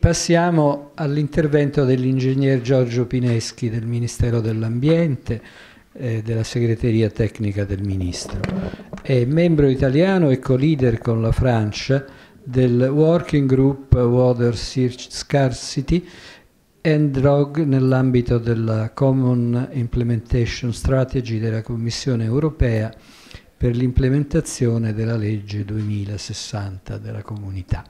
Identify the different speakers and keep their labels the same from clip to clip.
Speaker 1: Passiamo all'intervento dell'ingegner Giorgio Pineschi del Ministero dell'Ambiente eh, della segreteria tecnica del Ministro. È membro italiano e co-leader con la Francia del Working Group Water Scarcity and Drug nell'ambito della Common Implementation Strategy della Commissione europea per l'implementazione della legge 2060 della comunità.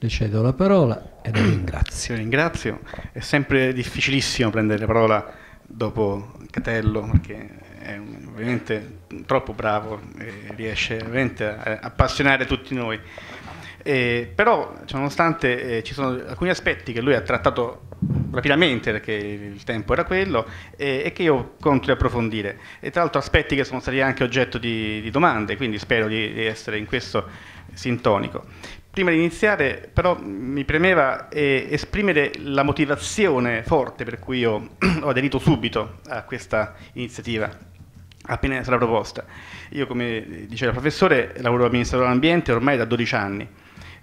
Speaker 1: Le cedo la parola e la ringrazio. Io ringrazio. È sempre difficilissimo prendere la parola dopo Catello perché è ovviamente troppo bravo e riesce veramente a appassionare tutti noi. Eh, però, ciononostante, eh, ci sono alcuni aspetti che lui ha trattato rapidamente perché il tempo era quello e, e che io conto di approfondire e tra l'altro aspetti che sono stati anche oggetto di, di domande quindi spero di, di, essere in questo sintonico prima di iniziare però mi premeva eh, esprimere la motivazione forte per cui io ho aderito subito a questa iniziativa appena sarà proposta io come diceva il professore lavoro amministratore dell'ambiente ormai da 12 anni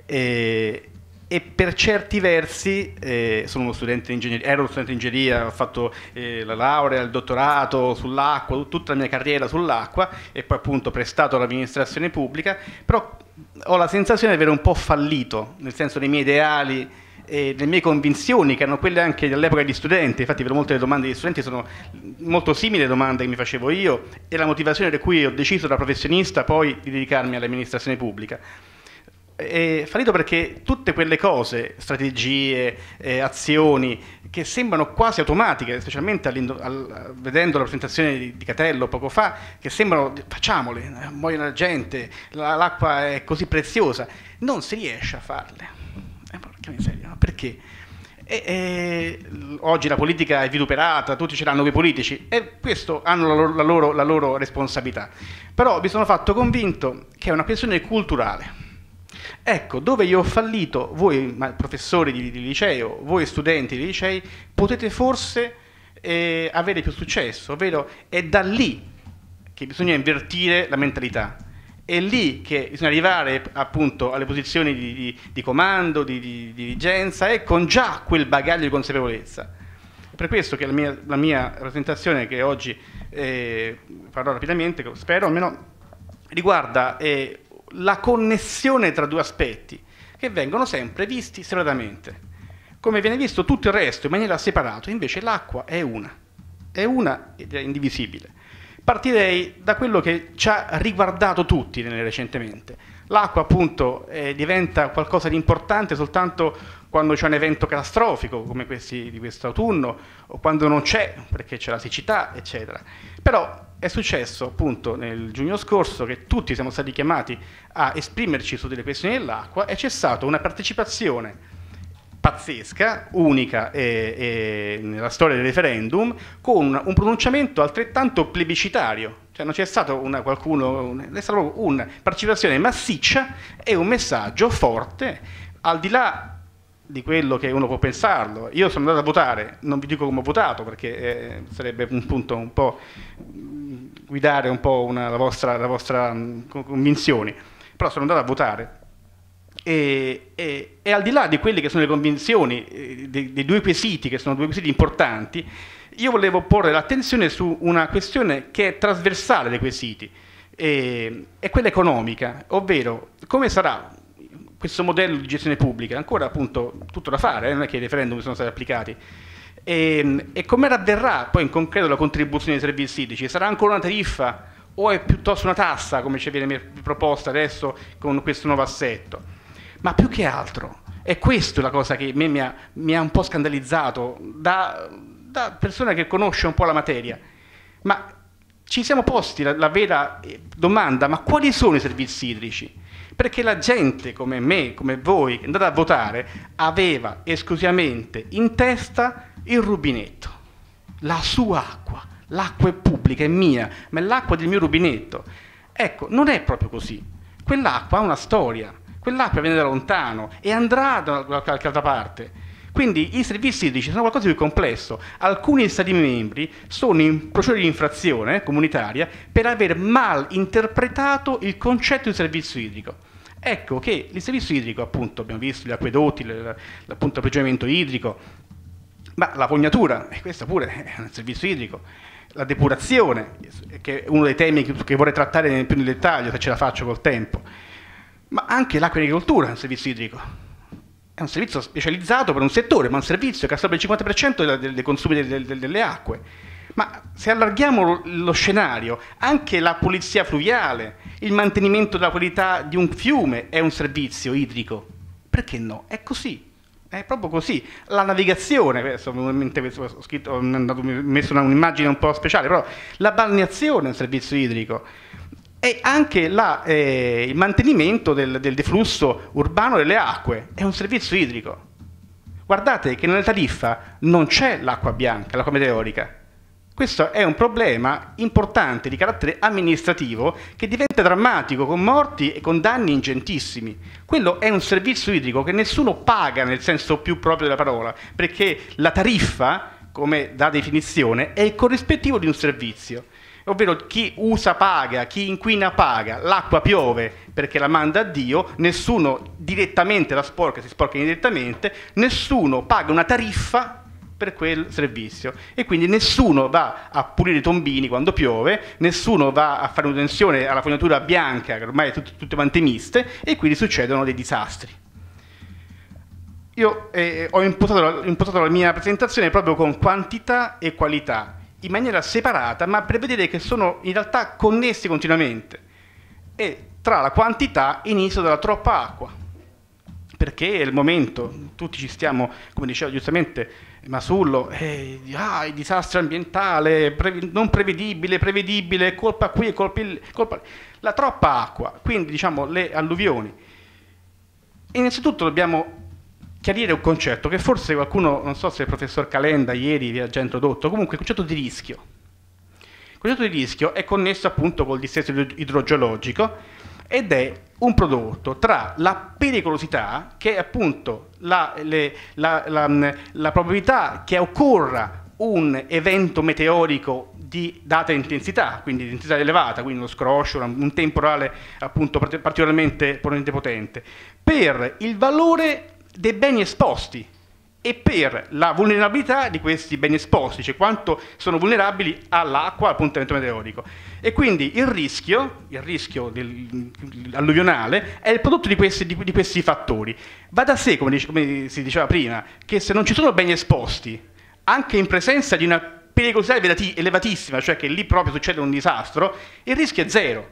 Speaker 1: e, e per certi versi, eh, sono uno studente di ingegneria, ero uno studente di ingegneria, ho fatto eh, la laurea, il dottorato sull'acqua, tutta la mia carriera sull'acqua e poi appunto prestato all'amministrazione pubblica, però ho la sensazione di avere un po' fallito, nel senso dei miei ideali e le mie convinzioni, che erano quelle anche dell'epoca di studente, infatti per molte delle domande degli studenti sono molto simili alle domande che mi facevo io, e la motivazione per cui ho deciso da professionista poi di dedicarmi all'amministrazione pubblica è fallito perché tutte quelle cose, strategie, eh, azioni che sembrano quasi automatiche, specialmente al, vedendo la presentazione di, di, Catello poco fa, che sembrano facciamole, eh, muoiono la gente, la, l'acqua è così preziosa, non si riesce a farle. Eh, porca miseria, ma perché? E, e, oggi la politica è vituperata, tutti ce l'hanno quei politici e questo hanno la loro, la loro, la loro responsabilità. Però mi sono fatto convinto che è una questione culturale Ecco, dove io ho fallito, voi professori di, di liceo, voi studenti di licei, potete forse eh, avere più successo, ovvero è da lì che bisogna invertire la mentalità. È lì che bisogna arrivare appunto alle posizioni di, di, di comando, di, dirigenza e con già quel bagaglio di consapevolezza. per questo che la mia, la mia presentazione che oggi eh, farò rapidamente, spero almeno, riguarda eh, la connessione tra due aspetti che vengono sempre visti separatamente. Come viene visto tutto il resto in maniera separata, invece l'acqua è una, è una ed è indivisibile. Partirei da quello che ci ha riguardato tutti recentemente, L'acqua appunto eh, diventa qualcosa di importante soltanto quando c'è un evento catastrofico come questi di quest'autunno o quando non c'è perché c'è la siccità eccetera. Però è successo appunto nel giugno scorso che tutti siamo stati chiamati a esprimerci su delle questioni dell'acqua e c'è stata una partecipazione pazzesca, unica eh, eh, nella storia del referendum, con un pronunciamento altrettanto plebiscitario cioè non c'è stato una, qualcuno, un, è stata proprio una partecipazione massiccia e un messaggio forte, al di là di quello che uno può pensarlo. Io sono andato a votare, non vi dico come ho votato perché eh, sarebbe un punto un po' mm, guidare un po' una, la vostra, la vostra mh, mm, convinzione, però sono andato a votare e, e, e, al di là di quelle che sono le convinzioni, eh, dei, dei, due quesiti, che sono due quesiti importanti, io volevo porre l'attenzione su una questione che è trasversale dei quesiti, e, è quella economica, ovvero come sarà questo modello di gestione pubblica, ancora appunto tutto da fare, eh? non è che i referendum sono stati applicati, e, e come avverrà poi in concreto la contribuzione dei servizi idrici? Sarà ancora una tariffa o è piuttosto una tassa, come ci viene proposta adesso con questo nuovo assetto? Ma più che altro, è questa la cosa che mi ha, mi ha un po' scandalizzato da, da persona che conosce un po' la materia, ma ci siamo posti la, la vera eh, domanda, ma quali sono i servizi idrici? Perché la gente come me, come voi, che andate a votare, aveva esclusivamente in testa il rubinetto, la sua acqua, l'acqua è pubblica, è mia, ma è l'acqua del mio rubinetto. Ecco, non è proprio così. Quell'acqua ha una storia, quell'acqua viene da lontano e andrà da qualche altra parte. Quindi i servizi idrici sono qualcosa di più complesso. Alcuni Stati membri sono in procedura di infrazione comunitaria per aver mal interpretato il concetto di servizio idrico. Ecco che il servizio idrico, appunto, abbiamo visto gli acquedotti, l'appoggiamento idrico, ma la fognatura, e questo pure è un servizio idrico, la depurazione, che è uno dei temi che vorrei trattare più nel dettaglio se ce la faccio col tempo, ma anche l'acqua e l'agricoltura è un servizio idrico è un servizio specializzato per un settore, ma un servizio che assorbe il 50% dei, consumi delle, delle acque. Ma se allarghiamo lo scenario, anche la pulizia fluviale, il mantenimento della qualità di un fiume è un servizio idrico. Perché no? È così. È proprio così. La navigazione, adesso ho, scritto, ho messo un'immagine un po' speciale, però la balneazione è un servizio idrico e anche la, eh, il mantenimento del, del deflusso urbano delle acque. È un servizio idrico. Guardate che nella tariffa non c'è l'acqua bianca, l'acqua meteorica. Questo è un problema importante di carattere amministrativo che diventa drammatico con morti e con danni ingentissimi. Quello è un servizio idrico che nessuno paga nel senso più proprio della parola, perché la tariffa, come da definizione, è il corrispettivo di un servizio ovvero chi usa paga, chi inquina paga, l'acqua piove perché la manda a Dio, nessuno direttamente la sporca, si sporca indirettamente, nessuno paga una tariffa per quel servizio e quindi nessuno va a pulire i tombini quando piove, nessuno va a fare un'attenzione alla fognatura bianca che ormai è tut- tutte quante miste e quindi succedono dei disastri. Io eh, ho impostato la, impostato la mia presentazione proprio con quantità e qualità in maniera separata, ma per vedere che sono in realtà connessi continuamente. E tra la quantità inizio dalla troppa acqua, perché è il momento, tutti ci stiamo, come diceva giustamente Masullo, eh, ah, il disastro ambientale, previ non prevedibile, prevedibile, colpa qui, colpa, il, colpa la troppa acqua, quindi diciamo le alluvioni. innanzitutto dobbiamo chiarire un concetto che forse qualcuno, non so se il professor Calenda ieri vi ha già introdotto, comunque il concetto di rischio. Il concetto di rischio è connesso appunto col dissesto idrogeologico ed è un prodotto tra la pericolosità, che è appunto la, le, la, la, mm, la probabilità che occorra un evento meteorico di data intensità, quindi di intensità elevata, quindi uno scroscio, un temporale appunto particolarmente potente, per il valore dei beni esposti e per la vulnerabilità di questi beni esposti, cioè quanto sono vulnerabili all'acqua, al puntamento meteorico. E quindi il rischio, il rischio mm, alluvionale è il prodotto di questi, di, di questi, fattori. Va da sé, come, dice, come si diceva prima, che se non ci sono beni esposti, anche in presenza di una pericolosità elevatissima, cioè che lì proprio succede un disastro, il rischio è zero.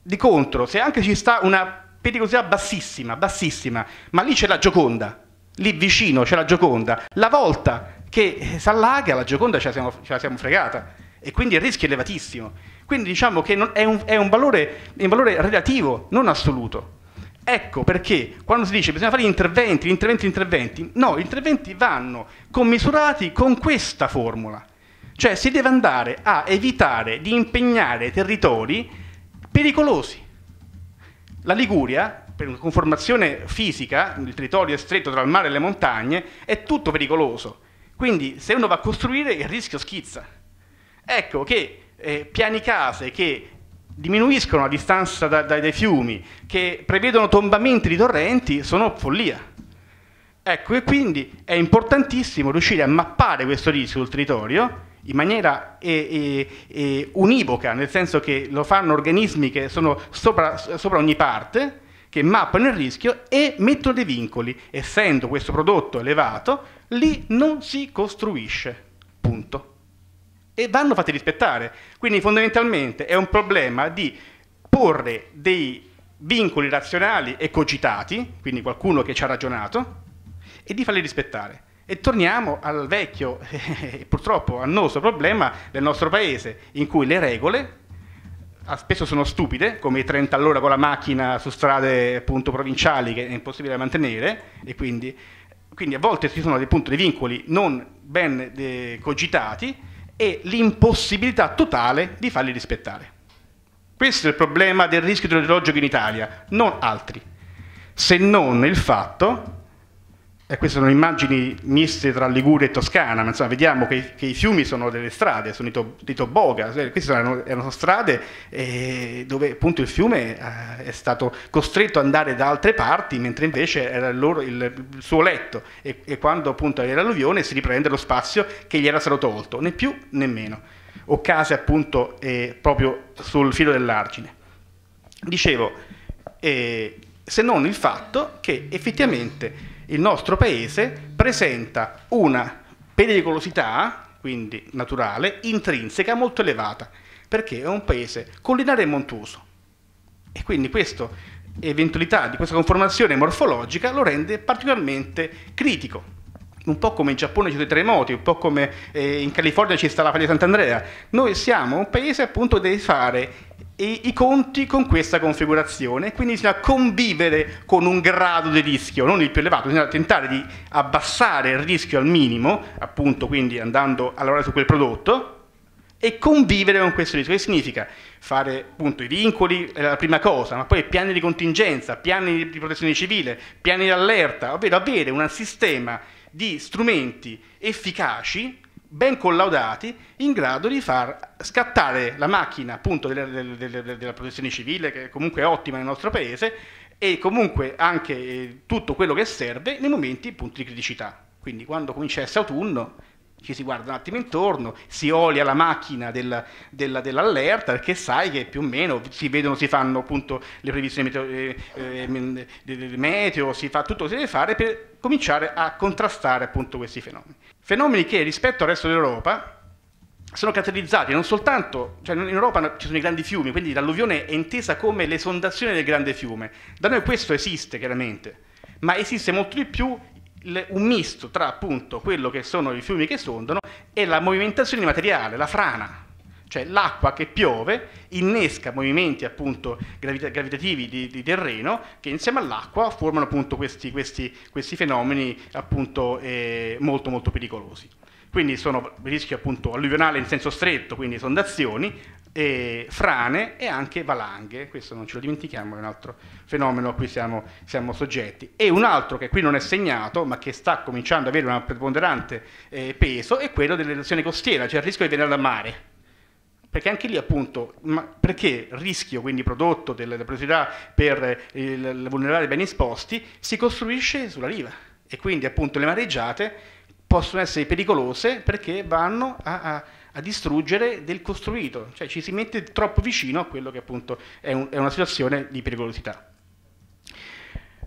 Speaker 1: Di contro, se anche ci sta una pericolosità bassissima, bassissima, ma lì c'è la Gioconda, lì vicino c'è la Gioconda. La volta che si allaga la Gioconda ce la siamo, ce la siamo fregata e quindi il rischio è elevatissimo. Quindi diciamo che è, un, è un, valore, un, valore, relativo, non assoluto. Ecco perché quando si dice che bisogna fare interventi, interventi, interventi, no, gli interventi vanno commisurati con questa formula. Cioè si deve andare a evitare di impegnare territori pericolosi la Liguria, per una conformazione fisica, il territorio è stretto tra il mare e le montagne, è tutto pericoloso. Quindi se uno va a costruire il rischio schizza. Ecco che eh, piani case che diminuiscono la distanza da, da, dai fiumi, che prevedono tombamenti di torrenti, sono follia. Ecco, e quindi è importantissimo riuscire a mappare questo rischio sul territorio in maniera eh, eh, univoca, nel senso che lo fanno organismi che sono sopra, sopra ogni parte, che mappano il rischio e mettono dei vincoli. Essendo questo prodotto elevato, lì non si costruisce. Punto. E vanno fatti rispettare. Quindi fondamentalmente è un problema di porre dei vincoli razionali e cogitati, quindi qualcuno che ci ha ragionato, e di farli rispettare. E torniamo al vecchio e purtroppo annoso problema del nostro paese, in cui le regole spesso sono stupide, come i 30 all'ora con la macchina su strade appunto, provinciali che è impossibile da mantenere, e quindi, quindi a volte ci sono appunto, dei vincoli non ben eh, cogitati e l'impossibilità totale di farli rispettare. Questo è il problema del rischio idrogeologico in Italia, non altri, se non il fatto e queste sono immagini miste tra Liguria e Toscana, ma insomma vediamo che, che i fiumi sono delle strade, sono i, to, i toboga, eh, queste sono, erano strade eh, dove appunto il fiume eh, è stato costretto ad andare da altre parti, mentre invece era il, loro, il, il suo letto e, e, quando appunto era l'alluvione si riprende lo spazio che gli era stato tolto, né più né meno, o case appunto eh, proprio sul filo dell'argine. Dicevo, eh, se non il fatto che effettivamente il nostro paese presenta una pericolosità, quindi naturale, intrinseca molto elevata, perché è un paese collinare e montuoso. E quindi questa eventualità di questa conformazione morfologica lo rende particolarmente critico un po' come in Giappone ci sono i terremoti, un po' come eh, in California ci sta la faglia di Sant'Andrea. Noi siamo un paese appunto che deve fare i, i conti con questa configurazione, quindi bisogna convivere con un grado di rischio, non il più elevato, bisogna tentare di abbassare il rischio al minimo, appunto quindi andando a lavorare su quel prodotto, e convivere con questo rischio, che significa fare appunto i vincoli è la prima cosa, ma poi piani di contingenza, piani di protezione civile, piani di allerta, ovvero avere un sistema di strumenti efficaci, ben collaudati, in grado di far scattare la macchina appunto della, della, della protezione civile, che comunque è ottima nel nostro paese, e comunque anche eh, tutto quello che serve nei momenti appunto, di criticità. Quindi quando comincia a essere autunno ci si guarda un attimo intorno, si olia la macchina del, del, dell'allerta perché sai che più o meno si vedono, si fanno appunto le previsioni meteo, eh, eh, meteo si fa tutto quello che si deve fare per cominciare a contrastare appunto questi fenomeni. Fenomeni che rispetto al resto dell'Europa sono caratterizzati non soltanto, cioè in Europa ci sono i grandi fiumi, quindi l'alluvione è intesa come l'esondazione del grande fiume, da noi questo esiste chiaramente, ma esiste molto di più un misto tra appunto quello che sono i fiumi che sondano e la movimentazione di materiale, la frana, cioè l'acqua che piove innesca movimenti appunto gravita gravitativi di, di, terreno che insieme all'acqua formano appunto questi, questi, questi fenomeni appunto eh, molto molto pericolosi. Quindi sono rischi appunto alluvionale in senso stretto, quindi esondazioni, e frane e anche valanghe, questo non ce lo dimentichiamo, è un altro fenomeno a cui siamo, siamo, soggetti. E un altro che qui non è segnato, ma che sta cominciando ad avere un preponderante eh, peso, è quello dell'erosione costiera, cioè il rischio di venire dal mare. Perché anche lì appunto, perché il rischio quindi prodotto della periodicità per eh, il, il vulnerare beni esposti si costruisce sulla riva e quindi appunto le mareggiate possono essere pericolose perché vanno a, a, a, distruggere del costruito, cioè ci si mette troppo vicino a quello che appunto è, un, è una situazione di pericolosità.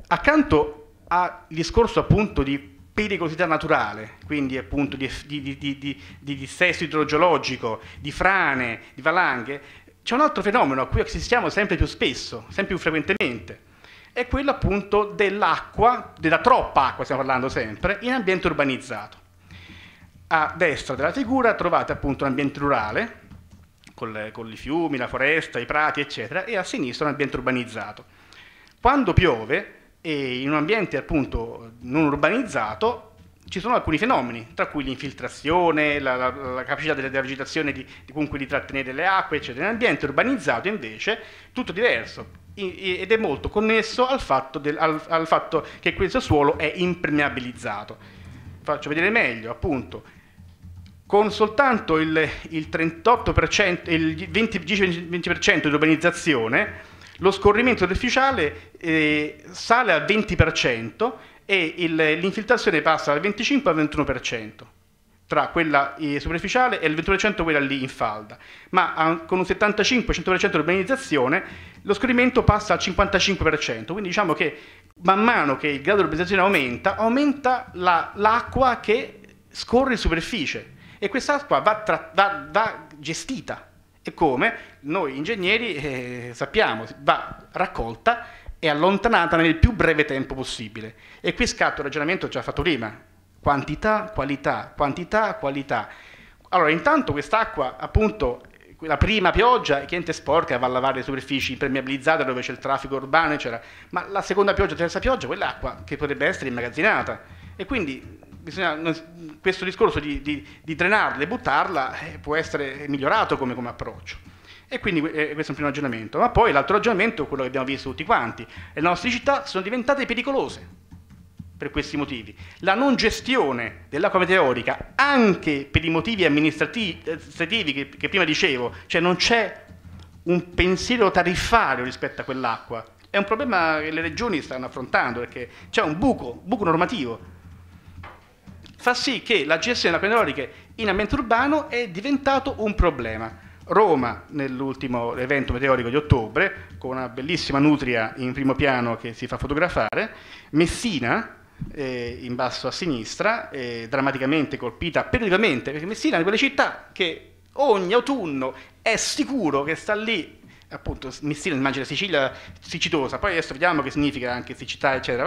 Speaker 1: Accanto al discorso appunto di pericolosità naturale, quindi appunto di, di, di, di dissesto idrogeologico, di frane, di valanghe, c'è un altro fenomeno a cui assistiamo sempre più spesso, sempre più frequentemente, è quello appunto dell'acqua, della troppa acqua stiamo parlando sempre, in ambiente urbanizzato. A destra della figura trovate appunto l'ambiente rurale, con, con i fiumi, la foresta, i prati, eccetera, e a sinistra un ambiente urbanizzato. Quando piove, e in un ambiente appunto non urbanizzato, ci sono alcuni fenomeni, tra cui l'infiltrazione, la, la, la capacità della vegetazione di, di, comunque di trattenere le acque, eccetera. In ambiente urbanizzato invece tutto diverso, ed è molto connesso al fatto, del, al, al fatto che questo suolo è impermeabilizzato. Faccio vedere meglio, appunto, con soltanto il, il 38%, il 20-20% di urbanizzazione, lo scorrimento artificiale eh, sale al 20% e l'infiltrazione passa dal 25 al 21% tra quella eh, superficiale e il 21% quella lì in falda, ma ah, con un 75-100% di urbanizzazione lo scorrimento passa al 55%, quindi diciamo che man mano che il grado di urbanizzazione aumenta, aumenta l'acqua che scorre in superficie e quest'acqua va, va, va, gestita e come noi ingegneri eh, sappiamo, va raccolta e allontanata nel più breve tempo possibile. E qui scatto il ragionamento già fatto prima, quantità, qualità, quantità, qualità. Allora, intanto quest'acqua, appunto, la prima pioggia, chiente sporca, va a lavare le superfici impermeabilizzate dove c'è il traffico urbano, eccetera. Ma la seconda pioggia, la terza pioggia, quell'acqua che potrebbe essere immagazzinata. E quindi bisogna, questo discorso di, di, di drenarla e buttarla eh, può essere migliorato come, come approccio. E quindi eh, questo è un primo ragionamento. Ma poi l'altro ragionamento è quello che abbiamo visto tutti quanti. Le nostre città sono diventate pericolose per questi motivi. La non gestione dell'acqua meteorica, anche per i motivi amministrativi che, che prima dicevo, cioè non c'è un pensiero tariffario rispetto a quell'acqua, è un problema che le regioni stanno affrontando perché c'è un buco, buco normativo. Fa sì che la gestione delle acque meteoriche in ambiente urbano è diventato un problema. Roma nell'ultimo evento meteorico di ottobre, con una bellissima nutria in primo piano che si fa fotografare, Messina eh, in basso a sinistra, eh, drammaticamente colpita periodicamente, perché Messina è una di quelle città che ogni autunno è sicuro che sta lì appunto Messina immagina Sicilia siccitosa, poi adesso vediamo che significa anche siccità eccetera,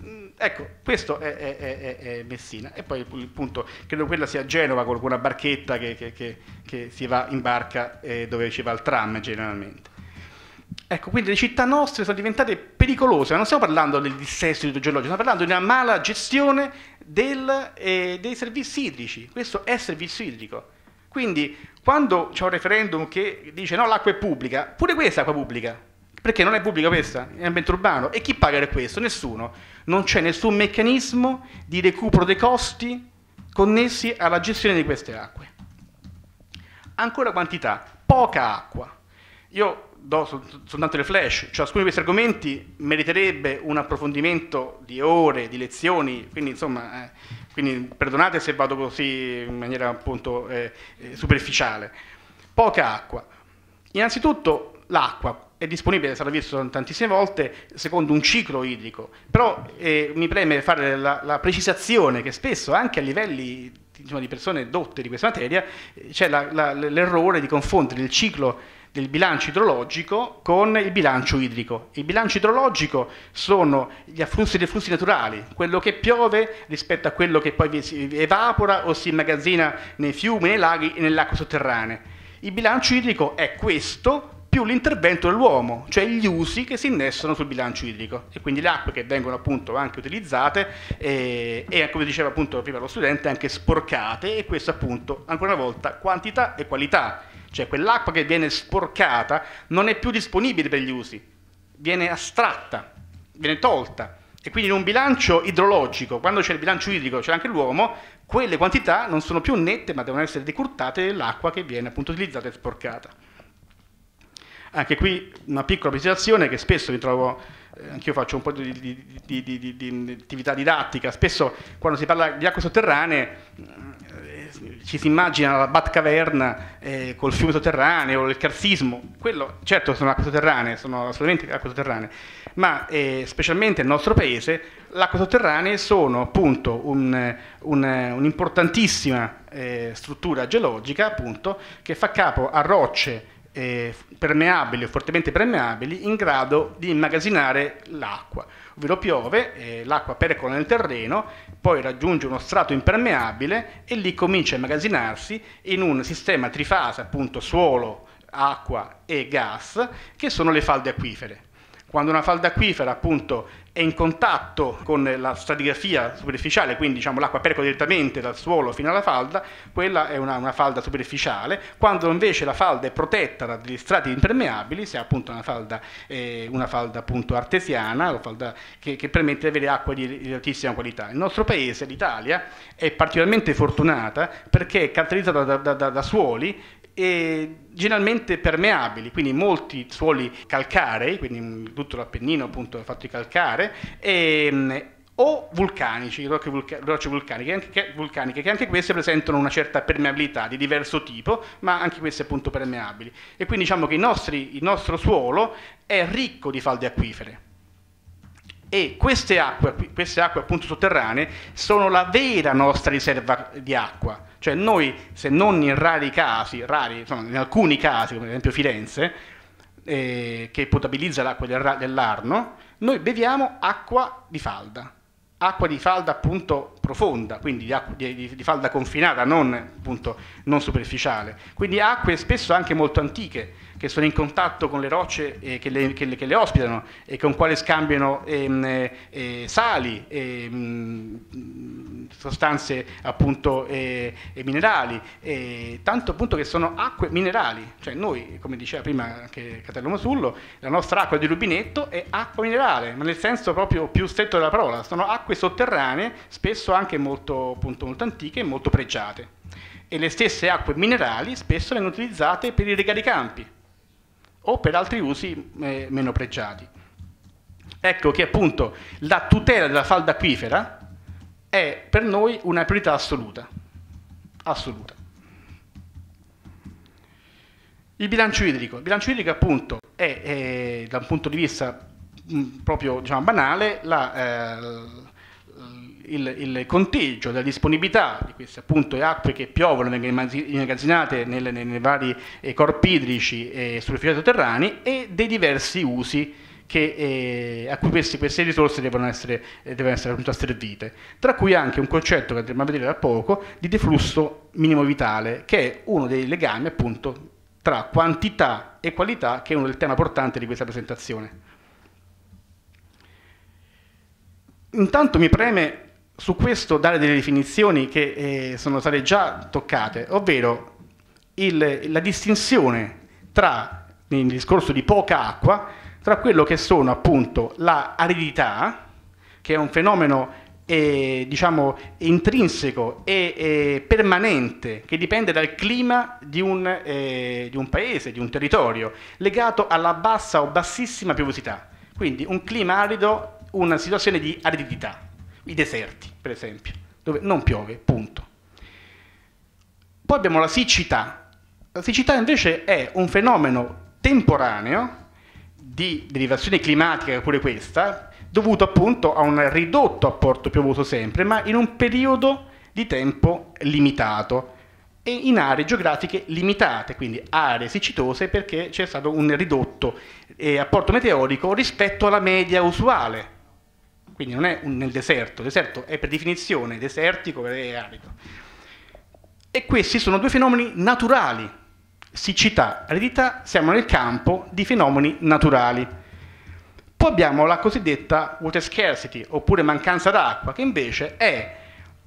Speaker 1: però mm, ecco questo è, è, è, è, Messina e poi il punto, credo quella sia Genova con una barchetta che, che, che, che si va in barca eh, dove ci va il tram generalmente. Ecco, quindi le città nostre sono diventate pericolose, ma non stiamo parlando del dissesto idrogeologico, stiamo parlando di una mala gestione del, eh, dei servizi idrici. Questo è servizio idrico. Quindi quando c'è un referendum che dice no, l'acqua è pubblica, pure questa è acqua pubblica, perché non è pubblica questa, è ambiente urbano. E chi paga per questo? Nessuno. Non c'è nessun meccanismo di recupero dei costi connessi alla gestione di queste acque. Ancora quantità, poca acqua. Io do soltanto le flash, ciascuno cioè di questi argomenti meriterebbe un approfondimento di ore, di lezioni, quindi insomma, eh, quindi perdonate se vado così in maniera appunto eh, eh superficiale. Poca acqua. Innanzitutto l'acqua è disponibile, è stato visto tantissime volte, secondo un ciclo idrico, però eh, mi preme fare la, la precisazione che spesso anche a livelli insomma, di persone dotte di questa materia eh, c'è l'errore di confondere il ciclo del bilancio idrologico con il bilancio idrico. Il bilancio idrologico sono gli afflussi dei flussi naturali, quello che piove rispetto a quello che poi evapora o si immagazzina nei fiumi, nei laghi e nell'acqua sotterranea. Il bilancio idrico è questo più l'intervento dell'uomo, cioè gli usi che si innestano sul bilancio idrico e quindi le acque che vengono appunto anche utilizzate e, eh, e come diceva appunto prima lo studente anche sporcate e questo appunto ancora una volta quantità e qualità cioè quell'acqua che viene sporcata non è più disponibile per gli usi, viene astratta, viene tolta. E quindi in un bilancio idrologico, quando c'è il bilancio idrico, c'è anche l'uomo, quelle quantità non sono più nette ma devono essere decurtate dell'acqua che viene appunto utilizzata e sporcata. Anche qui una piccola precisazione che spesso mi trovo, eh, anch'io faccio un po' di, di, di, di, attività didattica, spesso quando si parla di acque sotterranee ci si immagina la Batcaverna eh, col fiume sotterraneo, il carsismo, quello certo sono acque sotterranee, sono assolutamente acque sotterranee, ma eh, specialmente nel nostro paese le acque sotterranee sono appunto un'importantissima un, un eh, struttura geologica appunto, che fa capo a rocce eh, permeabili o fortemente permeabili in grado di immagazzinare l'acqua ovvero piove, eh, l'acqua percola nel terreno, poi raggiunge uno strato impermeabile e lì comincia a immagazzinarsi in un sistema trifase, appunto suolo, acqua e gas, che sono le falde acquifere. Quando una falda acquifera appunto è in contatto con la stratigrafia superficiale, quindi diciamo, l'acqua percola direttamente dal suolo fino alla falda, quella è una, una, falda superficiale, quando invece la falda è protetta da degli strati impermeabili, se è appunto una falda, eh, una falda appunto artesiana, una falda che, che, permette di avere acqua di, di altissima qualità. Il nostro paese, l'Italia, è particolarmente fortunata perché è caratterizzata da, da, da, da suoli e generalmente permeabili, quindi molti suoli calcarei, quindi tutto l'Appennino appunto è fatto di calcare, e, ehm, o vulcanici, rocce, vulca- rocce vulcaniche, anche che, vulcaniche, che anche queste presentano una certa permeabilità di diverso tipo, ma anche queste appunto permeabili. E quindi diciamo che nostri, il nostro suolo è ricco di falde acquifere e queste acque, queste acque appunto sotterranee sono la vera nostra riserva di acqua, cioè noi se non in rari casi, rari, insomma, in alcuni casi come ad esempio Firenze, eh, che potabilizza l'acqua del, dell'Arno, noi beviamo acqua di falda, acqua di falda appunto profonda, quindi di, di, di falda confinata, non, appunto, non superficiale, quindi acque spesso anche molto antiche, che sono in contatto con le rocce eh, che, le, che, le, che, le, ospitano e con quale scambiano ehm, eh, sali, ehm, sostanze appunto eh, minerali, tanto appunto che sono acque minerali, cioè noi come diceva prima anche Catello Masullo, la nostra acqua di rubinetto è acqua minerale, ma nel senso proprio più stretto della parola, sono acque sotterranee, spesso anche molto, appunto, molto antiche e molto pregiate. E le stesse acque minerali spesso vengono utilizzate per irrigare i campi, o per altri usi eh, meno pregiati. Ecco che appunto la tutela della falda acquifera è per noi una priorità assoluta. assoluta. Il bilancio idrico. Il bilancio idrico appunto è, è eh, da un punto di vista mh, mm, proprio diciamo, banale la, eh, il, il, conteggio della disponibilità di queste appunto, acque che piovono, vengono immagazzinate nelle, nei vari eh, corpi idrici e sulfurati sotterranei e dei diversi usi che, eh, a cui questi, queste risorse devono essere, eh, devono essere asservite, tra cui anche un concetto che andremo a vedere da poco di deflusso minimo vitale, che è uno dei legami appunto tra quantità e qualità, che è uno del tema portante di questa presentazione. Intanto mi preme su questo dare delle definizioni che eh, sono state già toccate, ovvero il, la distinzione tra, nel discorso di poca acqua, tra quello che sono appunto la aridità, che è un fenomeno eh, diciamo, intrinseco e eh, permanente che dipende dal clima di un, eh, di un, paese, di un territorio, legato alla bassa o bassissima piovosità. Quindi un clima arido, una situazione di aridità i deserti, per esempio, dove non piove, punto. Poi abbiamo la siccità. La siccità invece è un fenomeno temporaneo di derivazione climatica, pure questa, dovuto appunto a un ridotto apporto piovoso sempre, ma in un periodo di tempo limitato e in aree geografiche limitate, quindi aree siccitose perché c'è stato un ridotto eh, apporto meteorico rispetto alla media usuale quindi non è un, nel deserto, il deserto è per definizione desertico e arido. E questi sono due fenomeni naturali, siccità, aridità, siamo nel campo di fenomeni naturali. Poi abbiamo la cosiddetta water scarcity, oppure mancanza d'acqua, che invece è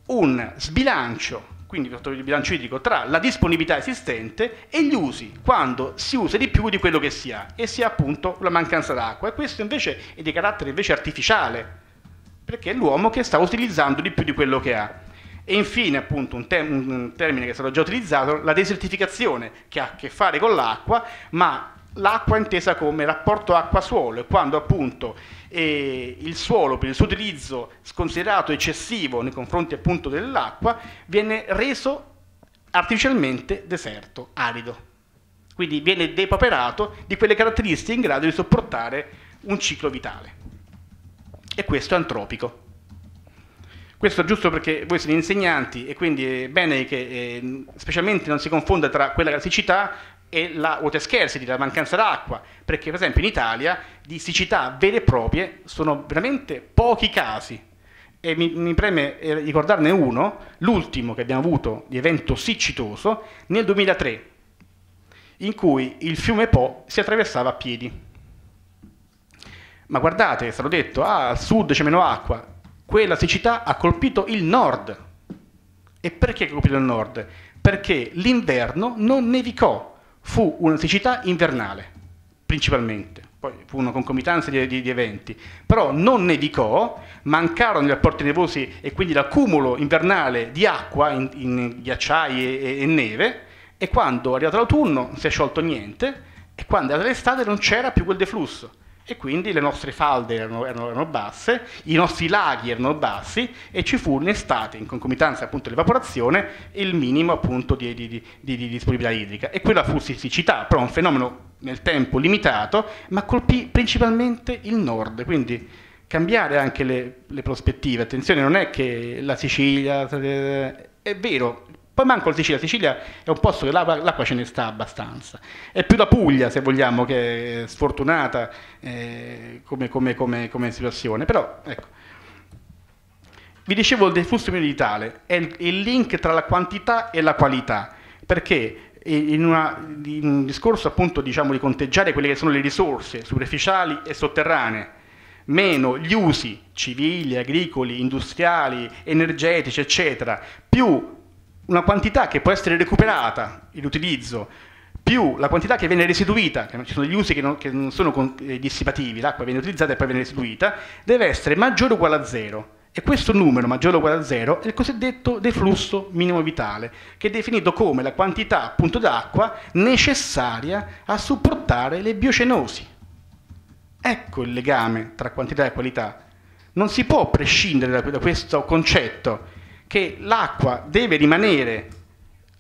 Speaker 1: un sbilancio, quindi il bilancio idrico, tra la disponibilità esistente e gli usi, quando si usa di più di quello che si ha, e si ha appunto la mancanza d'acqua. E questo invece è di carattere invece artificiale, perché è l'uomo che sta utilizzando di più di quello che ha. E infine, appunto, un, te un termine che è stato già utilizzato, la desertificazione, che ha a che fare con l'acqua, ma l'acqua intesa come rapporto acqua-suolo, e quando appunto eh, il suolo per il suo utilizzo sconsiderato eccessivo nei confronti appunto dell'acqua viene reso artificialmente deserto, arido. Quindi viene depoperato di quelle caratteristiche in grado di sopportare un ciclo vitale e questo è antropico. Questo è giusto perché voi siete insegnanti e quindi è bene che eh, specialmente non si confonda tra quella della siccità e la water scarcity, la mancanza d'acqua, perché per esempio in Italia di siccità vere e proprie sono veramente pochi casi e mi, mi preme eh, ricordarne uno, l'ultimo che abbiamo avuto di evento siccitoso nel 2003, in cui il fiume Po si attraversava a piedi ma guardate, è stato detto, ah, al sud c'è meno acqua, quella siccità ha colpito il nord. E perché ha colpito il nord? Perché l'inverno non nevicò, fu una siccità invernale, principalmente. Poi fu una concomitanza di, di, di eventi, però non nevicò, mancarono gli apporti nevosi e quindi l'accumulo invernale di acqua in, in ghiacciai e, e, e neve, e quando è arrivato l'autunno non si è sciolto niente, e quando è arrivata l'estate non c'era più quel deflusso e quindi le nostre falde erano, erano, erano, basse, i nostri laghi erano bassi e ci fu in estate, in concomitanza appunto all'evaporazione, il minimo appunto di, di, di, di disponibilità idrica. E quella fu siccità, però un fenomeno nel tempo limitato, ma colpì principalmente il nord, quindi cambiare anche le, le prospettive. Attenzione, non è che la Sicilia... Eh, è vero, poi manco la Sicilia, la Sicilia è un posto che l'acqua, ce ne sta abbastanza. È più la Puglia, se vogliamo, che è sfortunata eh, come, come, come, come, situazione. Però, ecco, vi dicevo del flusso militare, è il, il link tra la quantità e la qualità, perché eh, in, una, in, un discorso appunto diciamo di conteggiare quelle che sono le risorse superficiali e sotterranee, meno gli usi civili, agricoli, industriali, energetici, eccetera, più una quantità che può essere recuperata in utilizzo più la quantità che viene restituita, ci sono gli usi che non, che non sono eh, dissipativi, l'acqua viene utilizzata e poi viene restituita, deve essere maggiore o uguale a zero. E questo numero maggiore o uguale a zero è il cosiddetto deflusso minimo vitale, che è definito come la quantità appunto d'acqua necessaria a supportare le biocenosi. Ecco il legame tra quantità e qualità. Non si può prescindere da, da questo concetto che l'acqua deve rimanere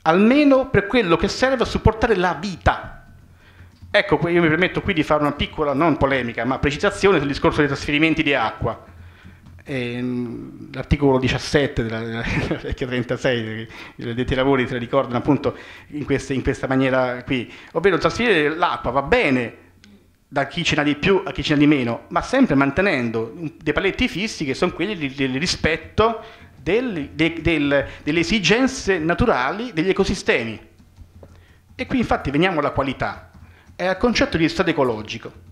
Speaker 1: almeno per quello che serve a supportare la vita. Ecco, io mi permetto qui di fare una piccola, non polemica, ma precisazione sul discorso dei trasferimenti di acqua. Ehm, l'articolo 17 della, vecchia 36, i detti lavori te la ricordano appunto in, queste, in questa maniera qui, ovvero trasferire l'acqua va bene da chi ce n'ha di più a chi ce n'ha di meno, ma sempre mantenendo dei paletti fissi che sono quelli del rispetto del, de, del, delle esigenze naturali degli ecosistemi. E qui infatti veniamo alla qualità, è al concetto di stato ecologico.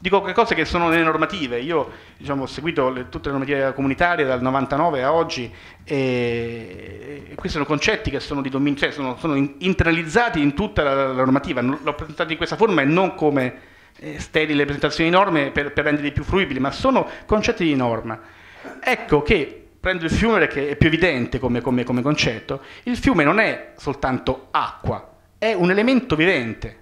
Speaker 1: Dico che cose che sono nelle normative, io diciamo, ho seguito le, tutte le normative comunitarie dal 99 a oggi e, e questi sono concetti che sono, domin- cioè sono, sono in, internalizzati in tutta la, la normativa, l'ho presentato in questa forma e non come eh, sterile presentazione di norme per, per renderli più fruibili, ma sono concetti di norma. Ecco che prendo il fiume che è più evidente come, come, come concetto, il fiume non è soltanto acqua, è un elemento vivente,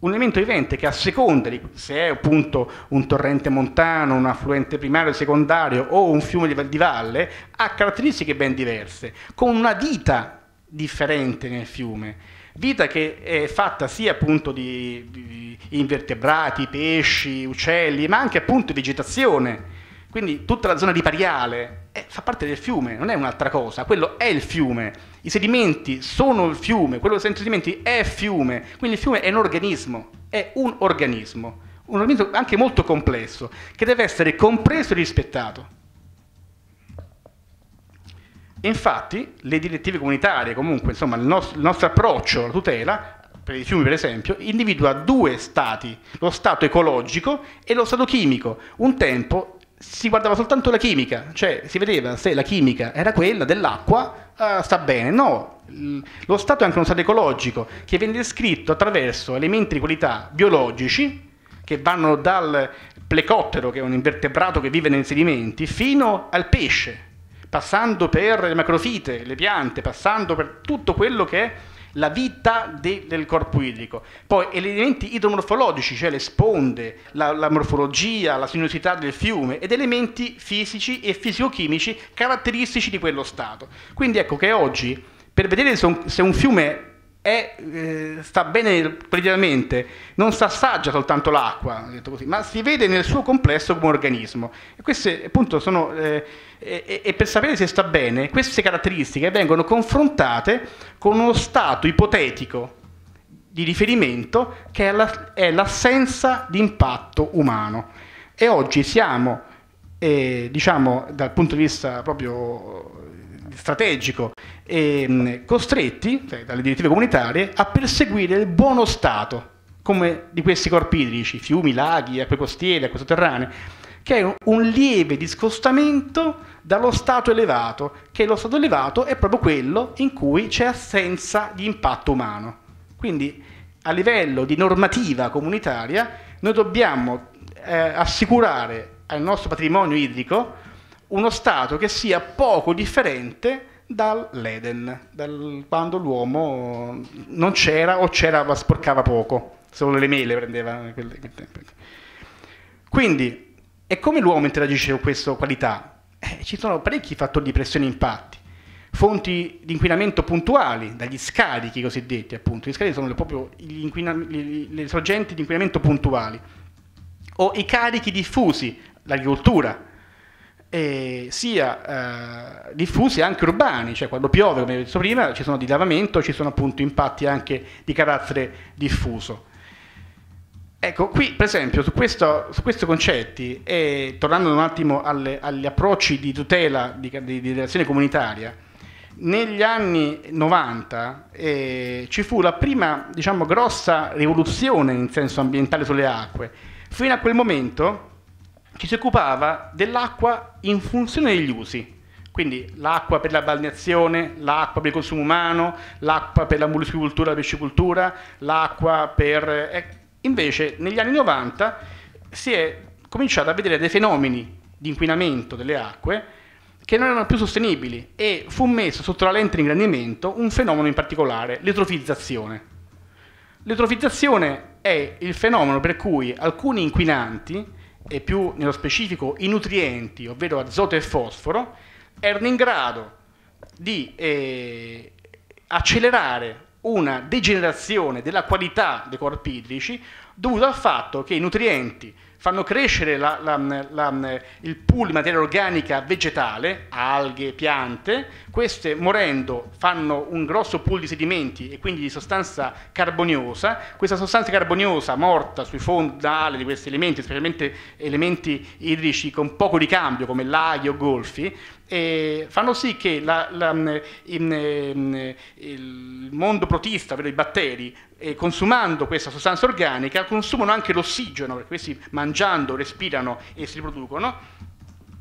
Speaker 1: un elemento vivente che a seconda di se è appunto un torrente montano, un affluente primario e secondario o un fiume di, di valle, ha caratteristiche ben diverse, con una vita differente nel fiume. Vita che è fatta sia appunto di, di invertebrati, pesci, uccelli, ma anche appunto vegetazione quindi tutta la zona ripariale eh, fa parte del fiume, non è un'altra cosa, quello è il fiume, i sedimenti sono il fiume, quello senza sedimenti è fiume, quindi il fiume è un organismo, è un organismo, un organismo anche molto complesso, che deve essere compreso e rispettato. Infatti le direttive comunitarie, comunque insomma, il, nostro, il nostro approccio alla tutela per i fiumi per esempio, individua due stati, lo stato ecologico e lo stato chimico. Un tempo si guardava soltanto la chimica, cioè si vedeva se la chimica era quella dell'acqua, eh, sta bene. No, lo Stato è anche uno Stato ecologico che viene descritto attraverso elementi di qualità biologici che vanno dal plecottero, che è un invertebrato che vive nei sedimenti, fino al pesce, passando per le macrofite, le piante, passando per tutto quello che è la vita de, del corpo idrico. Poi elementi idromorfologici, cioè le sponde, la, la morfologia, la sinuosità del fiume ed elementi fisici e fisiochimici caratteristici di quello stato. Quindi ecco che oggi per vedere se un, se un fiume è, eh, sta bene praticamente, non si assaggia soltanto l'acqua, così, ma si vede nel suo complesso come organismo. E queste appunto sono... Eh, e, e, per sapere se sta bene, queste caratteristiche vengono confrontate con uno stato ipotetico di riferimento che è, la, è l'assenza di impatto umano. E oggi siamo, eh, diciamo, dal punto di vista proprio strategico e mm, costretti cioè, dalle direttive comunitarie a perseguire il buono stato come di questi corpi idrici, fiumi, laghi, acque costiere, acque sotterranee, che è un lieve discostamento dallo stato elevato, che lo stato elevato è proprio quello in cui c'è assenza di impatto umano. Quindi a livello di normativa comunitaria noi dobbiamo eh, assicurare al nostro patrimonio idrico uno stato che sia poco differente dall'Eden, dal quando l'uomo non c'era o c'era ma sporcava poco, solo le mele prendeva. Quindi, e come l'uomo interagisce con questa qualità? Eh, ci sono parecchi fattori di pressione e impatti, fonti di inquinamento puntuali, dagli scarichi cosiddetti appunto, gli scarichi sono proprio le sorgenti di inquinamento puntuali, o i carichi diffusi, l'agricoltura, sia eh, diffusi anche urbani, cioè quando piove, come ho detto prima, ci sono di lavamento, ci sono appunto impatti anche di carattere diffuso. Ecco, qui per esempio su, questo, su questi concetti, e tornando un attimo alle, agli approcci di tutela di, di, di relazione comunitaria, negli anni 90 eh, ci fu la prima diciamo, grossa rivoluzione in senso ambientale sulle acque. Fino a quel momento ci si occupava dell'acqua in funzione degli usi. Quindi l'acqua per la balneazione, l'acqua per il consumo umano, l'acqua per la multicultura, la pescicultura, l'acqua per... Eh, invece negli anni 90 si è cominciato a vedere dei fenomeni di inquinamento delle acque che non erano più sostenibili e fu messo sotto la lente di ingrandimento un fenomeno in particolare, l'eutrofizzazione. L'eutrofizzazione è il fenomeno per cui alcuni inquinanti e più nello specifico i nutrienti, ovvero azoto e fosforo, erano in grado di eh, accelerare una degenerazione della qualità dei corpi idrici dovuta al fatto che i nutrienti fanno crescere la, la, la, il pool di materia organica vegetale, alghe, piante, queste morendo fanno un grosso pool di sedimenti e quindi di sostanza carboniosa, questa sostanza carboniosa morta sui fondali di questi elementi, specialmente elementi idrici con poco ricambio come laghi o golfi, eh, fanno sì che la, la, mm, in, in, mm, il mondo protista, ovvero i batteri, eh, consumando questa sostanza organica, consumano anche l'ossigeno, perché questi mangiando respirano e si riproducono,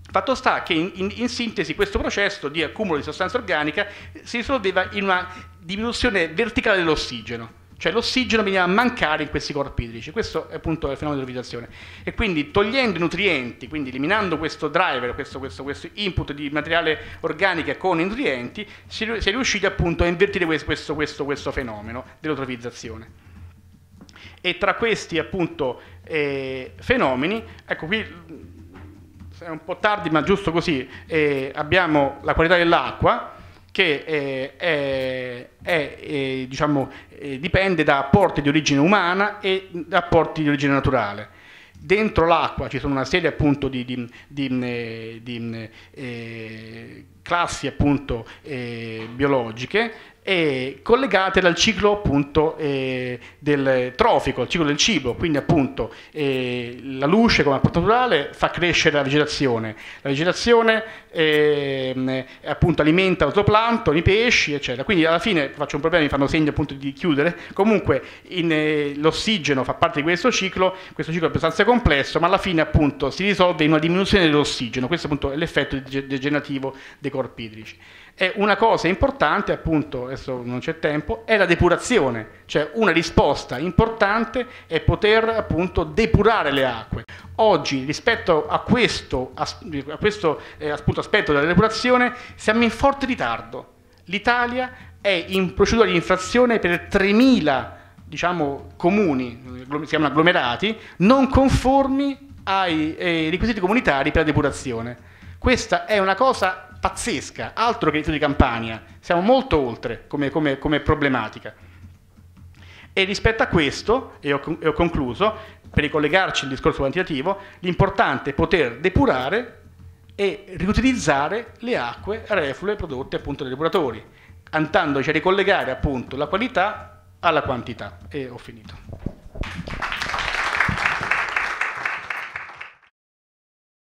Speaker 1: Fatto sta che in, in, in, sintesi questo processo di accumulo di sostanza organica si risolveva in una diminuzione verticale dell'ossigeno. Cioè l'ossigeno veniva a mancare in questi corpi idrici, questo è appunto il fenomeno dell'ossidazione. E quindi togliendo i nutrienti, quindi eliminando questo driver, questo, questo, questo input di materiale organico con i nutrienti, si, è riusciti appunto a invertire questo, questo fenomeno dell'eutrofizzazione. E tra questi appunto eh, fenomeni, ecco qui mm, è un po' tardi ma giusto così, eh, abbiamo la qualità dell'acqua, che eh, è, è, è, eh, diciamo, eh, dipende da apporti di origine umana e da apporti di origine naturale. Dentro l'acqua ci sono una serie appunto di, di, di, mm, eh, di mm, eh, classi appunto, eh, biologiche e collegate dal ciclo appunto eh, del trofico, il ciclo del cibo, quindi appunto eh, la luce come apporto naturale fa crescere la vegetazione, la vegetazione ehm, eh, appunto alimenta l'autoplancton, i pesci eccetera, quindi alla fine faccio un problema, mi fanno segno appunto di chiudere, comunque eh, l'ossigeno fa parte di questo ciclo, questo ciclo è abbastanza complesso ma alla fine appunto si risolve in una diminuzione dell'ossigeno, questo appunto è l'effetto degenerativo dei corpi idrici. E una cosa importante, appunto, adesso non c'è tempo, è la depurazione, cioè una risposta importante è poter appunto depurare le acque. Oggi rispetto a questo, a questo eh, aspetto della depurazione siamo in forte ritardo. L'Italia è in procedura di infrazione per 3.000 diciamo, comuni, si chiamano agglomerati, non conformi ai, ai eh, requisiti comunitari per la depurazione. Questa è una cosa pazzesca, altro che il di Campania, siamo molto oltre come, come, come problematica. E rispetto a questo, e ho, e ho concluso, per ricollegarci al discorso quantitativo, l'importante è poter depurare e riutilizzare le acque reflue prodotte appunto dai depuratori, andandoci a ricollegare appunto la qualità alla quantità. E ho finito.